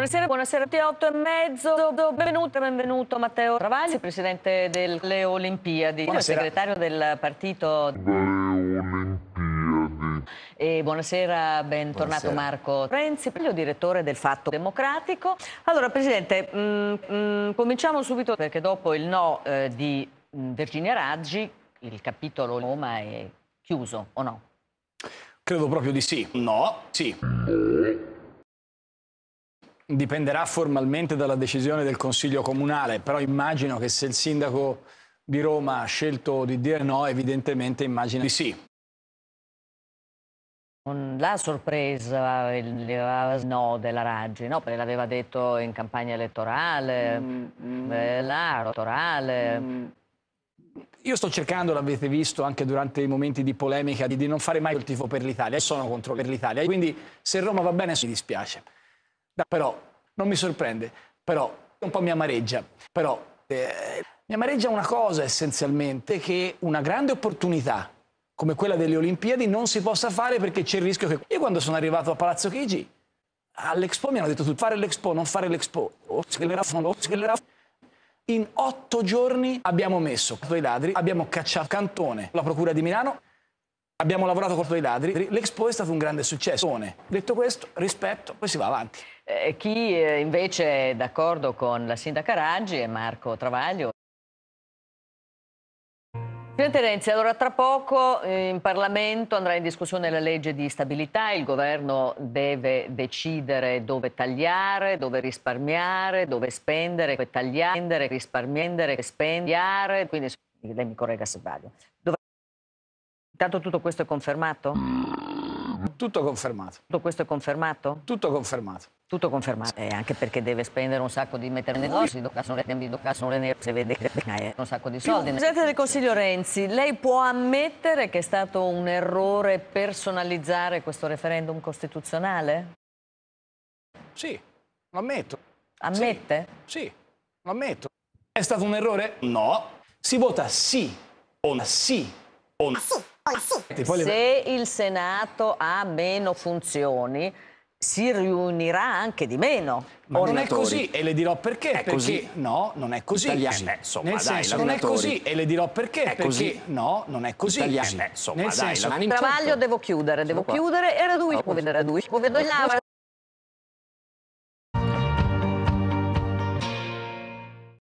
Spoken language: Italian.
Buonasera, buonasera a 8 e mezzo. Benvenuto, benvenuto Matteo Travagli, presidente delle Olimpiadi, buonasera. segretario del partito delle Olimpiadi. E buonasera, bentornato buonasera. Marco Renzi, direttore del Fatto Democratico. Allora, Presidente, mh, mm, mh, mm, cominciamo subito perché dopo il no eh, di mm, Virginia Raggi, il capitolo Roma è chiuso, o no? Credo proprio di sì. No, sì dipenderà formalmente dalla decisione del Consiglio Comunale, però immagino che se il sindaco di Roma ha scelto di dire no, evidentemente immagino di sì. Non l'ha sorpresa il no della Raggi, no? Perché l'aveva detto in campagna elettorale, mm, mm. Eh, elettorale. Mm. Io sto cercando, l'avete visto anche durante i momenti di polemica, di, di non fare mai il tifo per l'Italia, sono contro l'Italia, quindi se Roma va bene mi dispiace. Da, però non mi sorprende, però un po' mi amareggia. Però eh, mi amareggia una cosa essenzialmente, che una grande opportunità come quella delle Olimpiadi non si possa fare perché c'è il rischio che... Io quando sono arrivato a Palazzo Chigi, all'Expo mi hanno detto tutti, fare l'Expo, non fare l'Expo. In otto giorni abbiamo messo i ladri, abbiamo cacciato Cantone, la Procura di Milano, abbiamo lavorato con i ladri, l'Expo è stato un grande successo. Detto questo, rispetto, poi si va avanti. Eh, chi eh, invece è d'accordo con la sindaca Raggi è Marco Travaglio. Presidente Renzi, allora tra poco eh, in Parlamento andrà in discussione la legge di stabilità, il governo deve decidere dove tagliare, dove risparmiare, dove spendere, dove tagliare, risparmiare, spendere, quindi lei mi corregga se sbaglio. Dove... Intanto tutto questo è confermato? Tutto confermato. Tutto questo è confermato? Tutto confermato. Tutto confermato. E eh, anche perché deve spendere un sacco di mettere nell'ossido, cassone, nemmeno cassone, ne se vede che eh, un sacco di soldi. Presidente del Consiglio Renzi, lei può ammettere che è stato un errore personalizzare questo referendum costituzionale? Sì, lo ammetto. Ammette? Sì, sì lo ammetto. È stato un errore? No. Si vota sì o sì o sì. Se il Senato ha meno funzioni, si riunirà anche di meno. Ma non è così e le dirò perché. È perché così. no, non è così. Italiani. Eh, eh insomma, Nel dai, senso, non è così e le dirò perché. È perché così. no, non è così. Italiani. Eh, eh insomma, Nel dai, senso, Travaglio devo chiudere, devo chiudere e Radui, oh, vedo Radui, vedo Lava.